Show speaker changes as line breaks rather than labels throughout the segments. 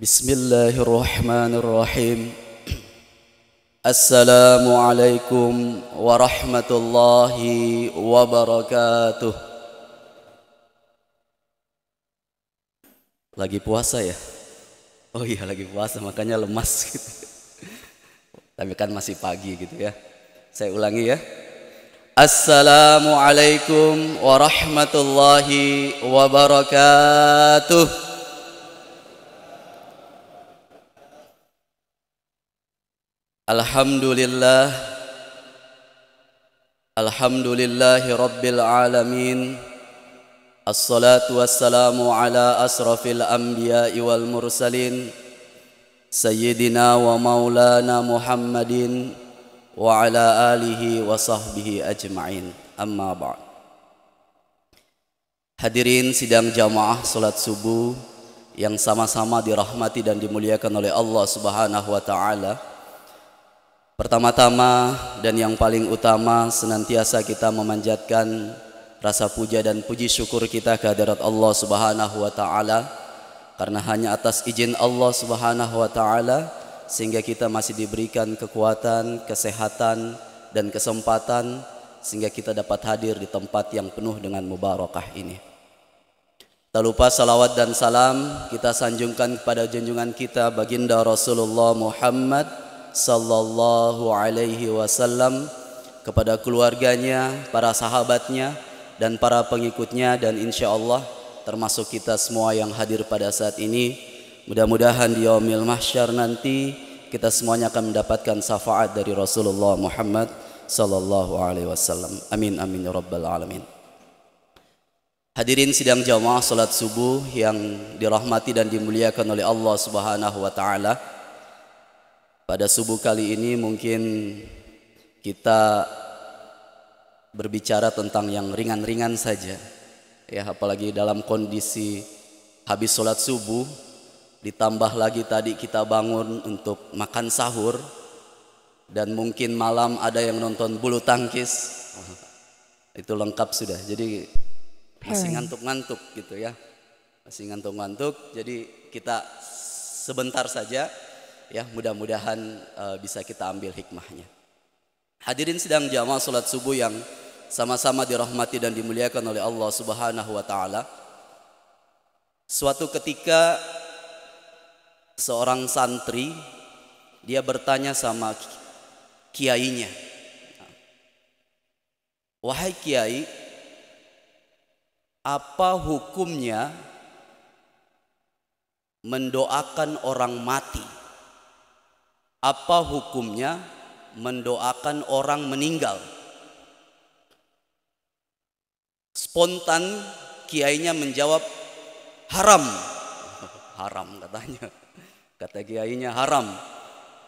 بسم الله الرحمن الرحيم السلام عليكم ورحمة الله وبركاته Lagi puasa ya? Oh iya lagi puasa makanya lemas gitu. Tapi kan masih pagi gitu ya. Saya ulangi ya. Assalamualaikum warahmatullahi wabarakatuh. Alhamdulillah Alhamdulillahi Rabbil Alamin Assalatu wassalamu ala asrafil anbiya wal mursalin Sayyidina wa maulana Muhammadin Wa ala alihi wa sahbihi ajma'in Amma ba'd Hadirin sidang jamaah salat subuh yang sama-sama dirahmati dan dimuliakan oleh Allah Subhanahu wa taala. Pertama-tama dan yang paling utama senantiasa kita memanjatkan rasa puja dan puji syukur kita kehadirat Allah Subhanahu wa taala karena hanya atas izin Allah Subhanahu wa taala sehingga kita masih diberikan kekuatan, kesehatan dan kesempatan sehingga kita dapat hadir di tempat yang penuh dengan mubarakah ini. Tak lupa salawat dan salam kita sanjungkan kepada junjungan kita baginda Rasulullah Muhammad sallallahu alaihi wasallam kepada keluarganya, para sahabatnya dan para pengikutnya dan insya Allah termasuk kita semua yang hadir pada saat ini mudah-mudahan di yaumil mahsyar nanti kita semuanya akan mendapatkan syafaat dari Rasulullah Muhammad sallallahu alaihi wasallam. Amin amin ya rabbal alamin. Hadirin sidang jamaah salat subuh yang dirahmati dan dimuliakan oleh Allah Subhanahu wa taala. Pada subuh kali ini mungkin kita berbicara tentang yang ringan-ringan saja. Ya, apalagi dalam kondisi habis sholat subuh, ditambah lagi tadi kita bangun untuk makan sahur, dan mungkin malam ada yang nonton bulu tangkis. Itu lengkap sudah. Jadi masih ngantuk-ngantuk gitu ya. Masih ngantuk-ngantuk. Jadi kita sebentar saja Ya, mudah-mudahan uh, bisa kita ambil hikmahnya. Hadirin sedang jamaah sholat subuh yang sama-sama dirahmati dan dimuliakan oleh Allah Subhanahu wa taala. Suatu ketika seorang santri dia bertanya sama kiainya. Wahai kiai, apa hukumnya mendoakan orang mati? Apa hukumnya mendoakan orang meninggal? Spontan kiainya menjawab haram. Haram katanya. Kata kiainya haram.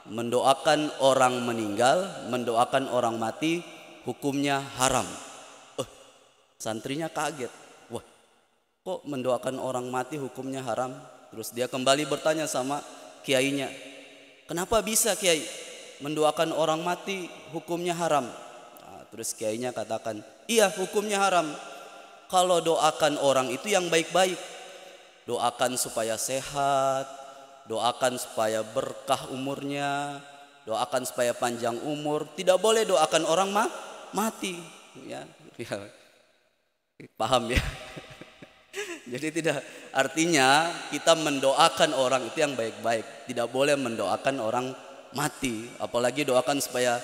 Mendoakan orang meninggal, mendoakan orang mati, hukumnya haram. Eh, santrinya kaget. Wah, kok mendoakan orang mati hukumnya haram? Terus dia kembali bertanya sama kiainya, Kenapa bisa kiai mendoakan orang mati hukumnya haram? Nah, terus kiainya katakan, iya hukumnya haram. Kalau doakan orang itu yang baik-baik. Doakan supaya sehat, doakan supaya berkah umurnya, doakan supaya panjang umur. Tidak boleh doakan orang ma mati. Ya, ya. paham ya. Jadi tidak artinya kita mendoakan orang itu yang baik-baik. Tidak boleh mendoakan orang mati, apalagi doakan supaya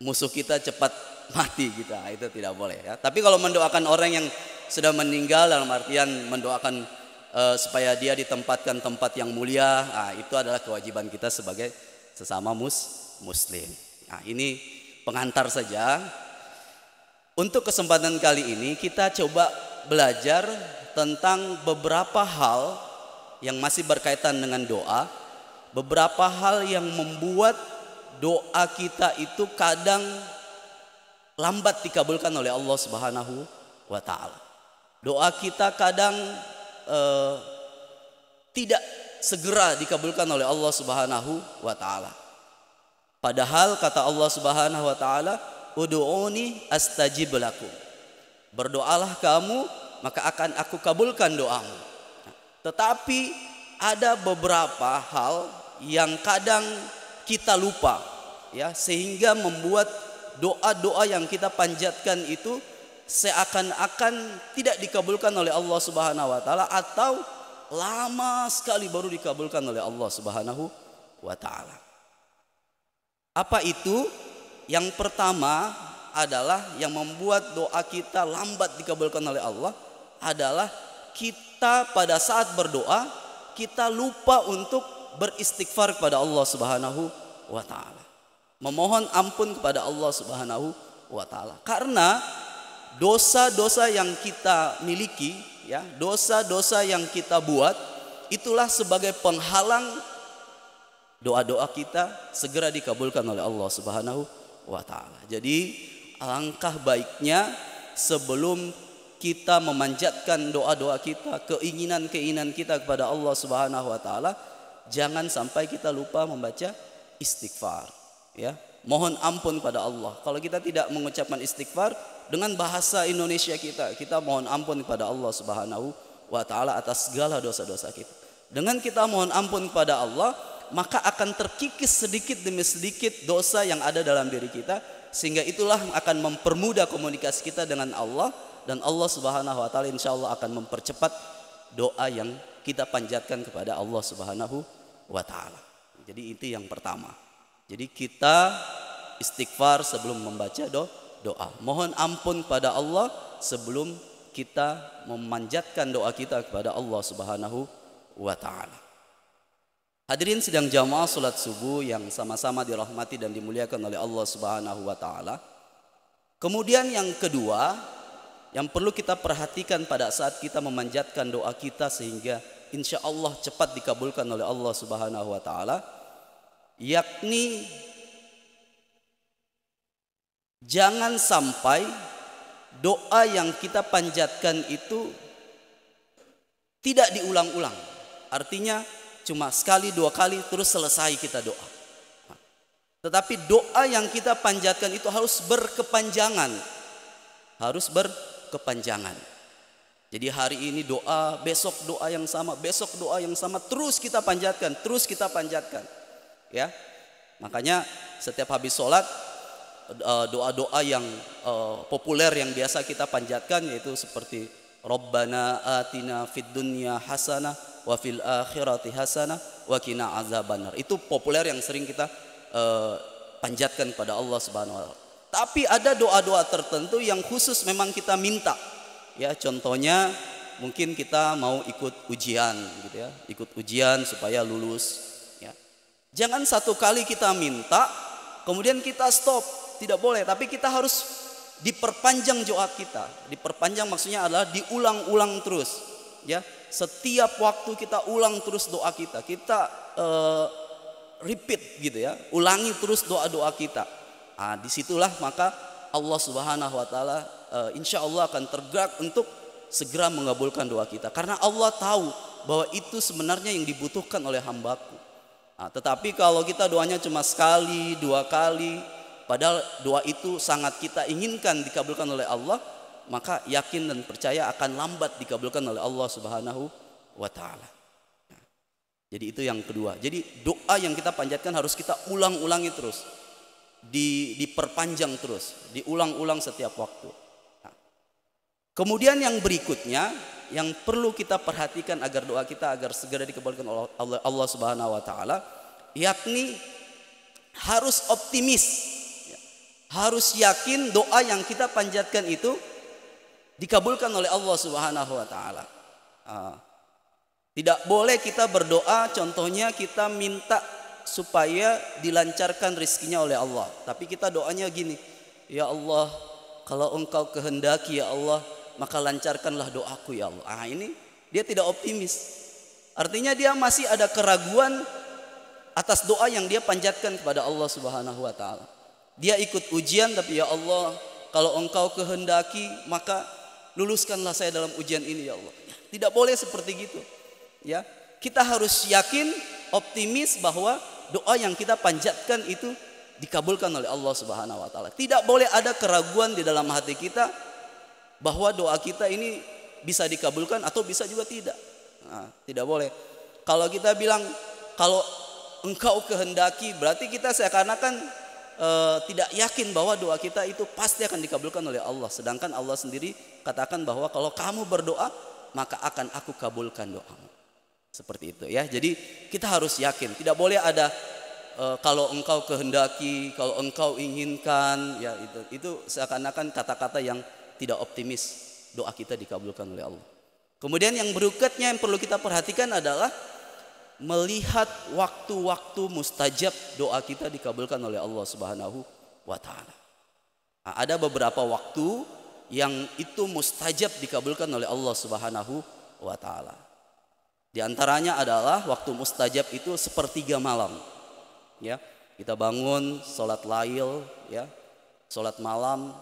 musuh kita cepat mati kita. Gitu. Nah, itu tidak boleh ya. Tapi kalau mendoakan orang yang sudah meninggal dalam artian mendoakan uh, supaya dia ditempatkan tempat yang mulia, nah, itu adalah kewajiban kita sebagai sesama mus muslim. Nah, ini pengantar saja. Untuk kesempatan kali ini kita coba belajar tentang beberapa hal yang masih berkaitan dengan doa, beberapa hal yang membuat doa kita itu kadang lambat dikabulkan oleh Allah Subhanahu wa taala. Doa kita kadang eh, tidak segera dikabulkan oleh Allah Subhanahu wa taala. Padahal kata Allah Subhanahu wa taala, "Ud'uni astajib lakum." Berdoalah kamu, maka akan aku kabulkan doamu. Tetapi ada beberapa hal yang kadang kita lupa ya sehingga membuat doa-doa yang kita panjatkan itu seakan-akan tidak dikabulkan oleh Allah Subhanahu wa taala atau lama sekali baru dikabulkan oleh Allah Subhanahu wa taala. Apa itu? Yang pertama adalah yang membuat doa kita lambat dikabulkan oleh Allah adalah kita pada saat berdoa kita lupa untuk beristighfar kepada Allah Subhanahu wa taala. Memohon ampun kepada Allah Subhanahu wa taala. Karena dosa-dosa yang kita miliki ya, dosa-dosa yang kita buat itulah sebagai penghalang doa-doa kita segera dikabulkan oleh Allah Subhanahu wa taala. Jadi Langkah baiknya sebelum kita memanjatkan doa-doa kita, keinginan-keinginan kita kepada Allah Subhanahu wa taala, jangan sampai kita lupa membaca istighfar, ya. Mohon ampun pada Allah. Kalau kita tidak mengucapkan istighfar dengan bahasa Indonesia kita, kita mohon ampun kepada Allah Subhanahu wa taala atas segala dosa-dosa kita. Dengan kita mohon ampun kepada Allah, maka akan terkikis sedikit demi sedikit dosa yang ada dalam diri kita sehingga itulah akan mempermudah komunikasi kita dengan Allah dan Allah Subhanahu wa taala insyaallah akan mempercepat doa yang kita panjatkan kepada Allah Subhanahu wa taala. Jadi inti yang pertama. Jadi kita istighfar sebelum membaca doa. Mohon ampun pada Allah sebelum kita memanjatkan doa kita kepada Allah Subhanahu wa taala. Hadirin sidang jamaah salat subuh yang sama-sama dirahmati dan dimuliakan oleh Allah Subhanahu wa taala. Kemudian yang kedua, yang perlu kita perhatikan pada saat kita memanjatkan doa kita sehingga insya Allah cepat dikabulkan oleh Allah Subhanahu wa taala yakni jangan sampai doa yang kita panjatkan itu tidak diulang-ulang. Artinya cuma sekali dua kali terus selesai kita doa. Tetapi doa yang kita panjatkan itu harus berkepanjangan. Harus berkepanjangan. Jadi hari ini doa, besok doa yang sama, besok doa yang sama terus kita panjatkan, terus kita panjatkan. Ya. Makanya setiap habis sholat e, doa-doa yang e, populer yang biasa kita panjatkan yaitu seperti Rabbana atina fid dunya hasanah wa fil akhirati hasanah wa qina azabannar. Itu populer yang sering kita uh, panjatkan kepada Allah Subhanahu wa Tapi ada doa-doa tertentu yang khusus memang kita minta. Ya, contohnya mungkin kita mau ikut ujian gitu ya, ikut ujian supaya lulus ya. Jangan satu kali kita minta kemudian kita stop, tidak boleh, tapi kita harus diperpanjang doa kita. Diperpanjang maksudnya adalah diulang-ulang terus. Ya, setiap waktu kita ulang terus doa kita, kita uh, repeat gitu ya, ulangi terus doa-doa kita. Nah, disitulah maka Allah Subhanahu wa taala uh, insya Allah akan tergerak untuk segera mengabulkan doa kita karena Allah tahu bahwa itu sebenarnya yang dibutuhkan oleh hambaku. Nah, tetapi kalau kita doanya cuma sekali, dua kali, padahal doa itu sangat kita inginkan dikabulkan oleh Allah, maka yakin dan percaya akan lambat dikabulkan oleh Allah Subhanahu wa taala. Nah, jadi itu yang kedua. Jadi doa yang kita panjatkan harus kita ulang-ulangi terus. Di, diperpanjang terus, diulang-ulang setiap waktu. Nah, kemudian yang berikutnya yang perlu kita perhatikan agar doa kita agar segera dikabulkan oleh Allah, Allah Subhanahu wa taala yakni harus optimis ya, harus yakin doa yang kita panjatkan itu dikabulkan oleh Allah Subhanahu wa taala. Ah. Tidak boleh kita berdoa contohnya kita minta supaya dilancarkan rizkinya oleh Allah. Tapi kita doanya gini, ya Allah, kalau engkau kehendaki ya Allah, maka lancarkanlah doaku ya Allah. Ah ini dia tidak optimis. Artinya dia masih ada keraguan atas doa yang dia panjatkan kepada Allah Subhanahu wa taala. Dia ikut ujian tapi ya Allah, kalau engkau kehendaki maka Luluskanlah saya dalam ujian ini ya Allah. Tidak boleh seperti gitu. Ya, kita harus yakin, optimis bahwa doa yang kita panjatkan itu dikabulkan oleh Allah Subhanahu wa taala. Tidak boleh ada keraguan di dalam hati kita bahwa doa kita ini bisa dikabulkan atau bisa juga tidak. Nah, tidak boleh. Kalau kita bilang kalau engkau kehendaki berarti kita seakan-akan e, tidak yakin bahwa doa kita itu pasti akan dikabulkan oleh Allah sedangkan Allah sendiri katakan bahwa kalau kamu berdoa maka akan aku kabulkan doamu. Seperti itu ya. Jadi kita harus yakin, tidak boleh ada e, kalau engkau kehendaki, kalau engkau inginkan ya itu itu seakan-akan kata-kata yang tidak optimis. Doa kita dikabulkan oleh Allah. Kemudian yang berikutnya yang perlu kita perhatikan adalah melihat waktu-waktu mustajab doa kita dikabulkan oleh Allah Subhanahu wa taala. Nah, ada beberapa waktu yang itu mustajab dikabulkan oleh Allah Subhanahu wa taala. Di antaranya adalah waktu mustajab itu sepertiga malam. Ya, kita bangun salat lail, ya, salat malam,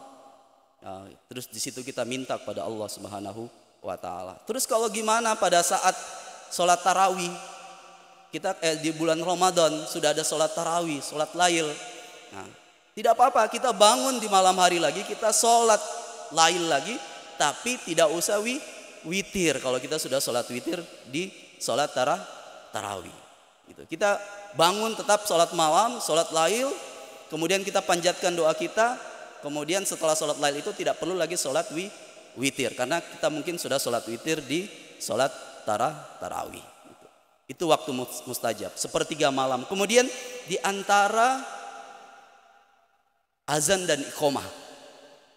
ya, terus di situ kita minta kepada Allah Subhanahu wa taala. Terus kalau gimana pada saat salat tarawih? Kita eh, di bulan Ramadan sudah ada salat tarawih, salat lail. Nah, tidak apa-apa, kita bangun di malam hari lagi, kita sholat lain lagi tapi tidak usah wi, witir kalau kita sudah sholat witir di sholat tarah, tarawih gitu. kita bangun tetap sholat malam sholat lail kemudian kita panjatkan doa kita kemudian setelah sholat lail itu tidak perlu lagi sholat wi, witir karena kita mungkin sudah sholat witir di sholat tarah, tarawih gitu. itu waktu mustajab sepertiga malam kemudian di antara azan dan iqomah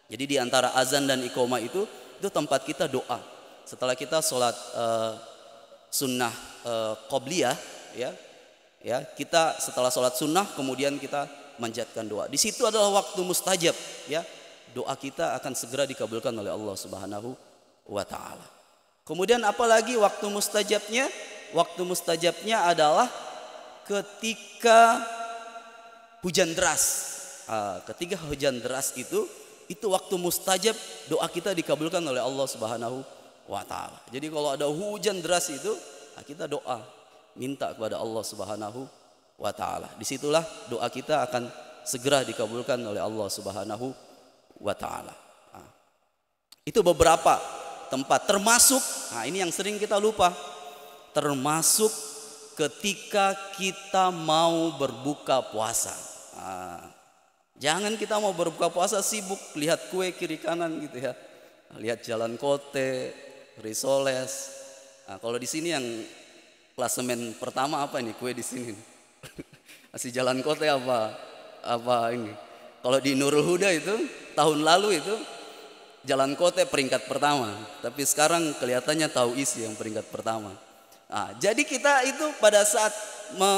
jadi di antara azan dan ikoma itu itu tempat kita doa. Setelah kita sholat uh, sunnah uh, qobliyah, ya, ya kita setelah sholat sunnah kemudian kita manjatkan doa. Di situ adalah waktu mustajab, ya. Doa kita akan segera dikabulkan oleh Allah Subhanahu wa taala. Kemudian apalagi waktu mustajabnya? Waktu mustajabnya adalah ketika hujan deras. Ah, ketika hujan deras itu itu waktu mustajab doa kita dikabulkan oleh Allah Subhanahu wa taala. Jadi kalau ada hujan deras itu nah kita doa minta kepada Allah Subhanahu wa taala. Disitulah doa kita akan segera dikabulkan oleh Allah Subhanahu wa taala. Nah, itu beberapa tempat termasuk nah ini yang sering kita lupa termasuk ketika kita mau berbuka puasa. Nah, Jangan kita mau berbuka puasa sibuk lihat kue kiri kanan gitu ya. Lihat jalan kote, risoles. Nah, kalau di sini yang klasemen pertama apa ini kue di sini? Masih jalan kote apa apa ini? Kalau di Nurul Huda itu tahun lalu itu jalan kote peringkat pertama, tapi sekarang kelihatannya tahu isi yang peringkat pertama. Nah, jadi kita itu pada saat me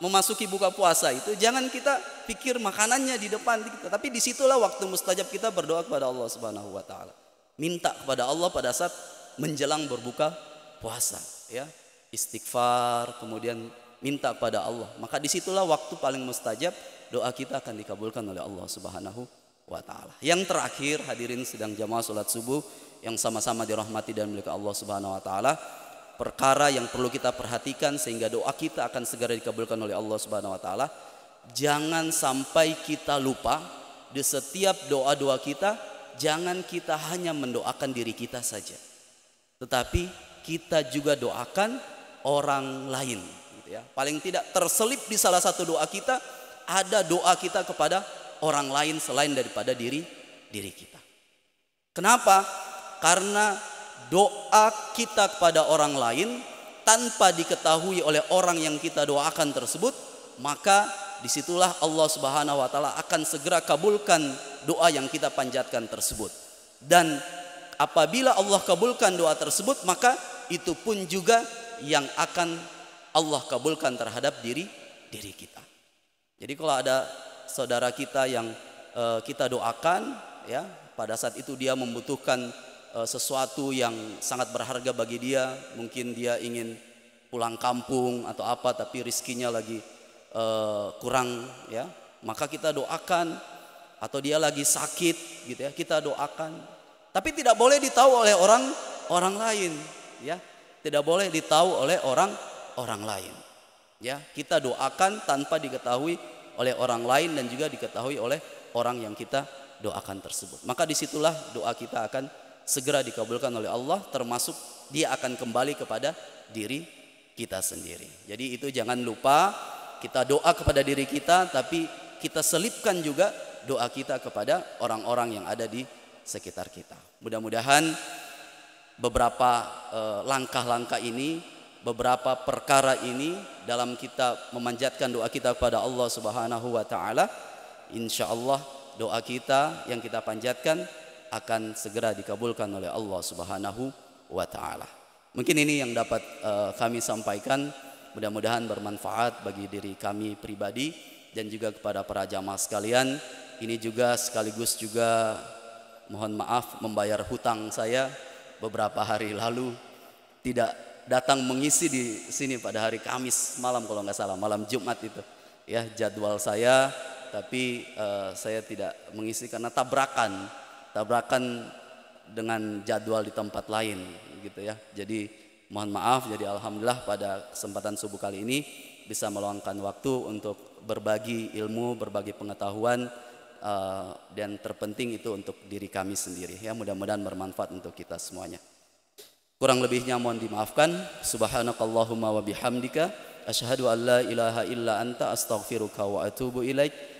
memasuki buka puasa itu jangan kita pikir makanannya di depan kita, gitu. tapi disitulah waktu mustajab kita berdoa kepada Allah Subhanahu wa taala. Minta kepada Allah pada saat menjelang berbuka puasa, ya. Istighfar, kemudian minta kepada Allah. Maka disitulah waktu paling mustajab doa kita akan dikabulkan oleh Allah Subhanahu wa taala. Yang terakhir hadirin sedang jamaah salat subuh yang sama-sama dirahmati dan milik Allah Subhanahu wa taala perkara yang perlu kita perhatikan sehingga doa kita akan segera dikabulkan oleh Allah Subhanahu wa taala. Jangan sampai kita lupa di setiap doa-doa kita, jangan kita hanya mendoakan diri kita saja. Tetapi kita juga doakan orang lain gitu ya. Paling tidak terselip di salah satu doa kita ada doa kita kepada orang lain selain daripada diri diri kita. Kenapa? Karena doa kita kepada orang lain tanpa diketahui oleh orang yang kita doakan tersebut, maka disitulah Allah Subhanahu wa Ta'ala akan segera kabulkan doa yang kita panjatkan tersebut. Dan apabila Allah kabulkan doa tersebut, maka itu pun juga yang akan Allah kabulkan terhadap diri diri kita. Jadi kalau ada saudara kita yang eh, kita doakan, ya pada saat itu dia membutuhkan Eh, sesuatu yang sangat berharga bagi dia, mungkin dia ingin pulang kampung atau apa tapi rizkinya lagi uh, kurang ya, maka kita doakan atau dia lagi sakit gitu ya, kita doakan. Tapi tidak boleh ditahu oleh orang orang lain ya. Tidak boleh ditahu oleh orang orang lain. Ya, kita doakan tanpa diketahui oleh orang lain dan juga diketahui oleh orang yang kita doakan tersebut. Maka disitulah doa kita akan segera dikabulkan oleh Allah termasuk dia akan kembali kepada diri kita sendiri. Jadi itu jangan lupa kita doa kepada diri kita tapi kita selipkan juga doa kita kepada orang-orang yang ada di sekitar kita. Mudah-mudahan beberapa eh, langkah-langkah ini, beberapa perkara ini dalam kita memanjatkan doa kita kepada Allah Subhanahu wa taala, insyaallah doa kita yang kita panjatkan akan segera dikabulkan oleh Allah Subhanahu wa taala. Mungkin ini yang dapat eh, kami sampaikan, mudah-mudahan bermanfaat bagi diri kami pribadi dan juga kepada para jamaah sekalian. Ini juga sekaligus juga mohon maaf membayar hutang saya beberapa hari lalu tidak datang mengisi di sini pada hari Kamis malam kalau nggak salah malam Jumat itu ya jadwal saya tapi uh, saya tidak mengisi karena tabrakan tabrakan dengan jadwal di tempat lain gitu ya. Jadi mohon maaf jadi alhamdulillah pada kesempatan subuh kali ini bisa meluangkan waktu untuk berbagi ilmu, berbagi pengetahuan eh, dan terpenting itu untuk diri kami sendiri ya mudah-mudahan bermanfaat untuk kita semuanya. Kurang lebihnya mohon dimaafkan. Subhanakallahumma wa bihamdika asyhadu an ilaha illa anta astaghfiruka wa atubu ilaika.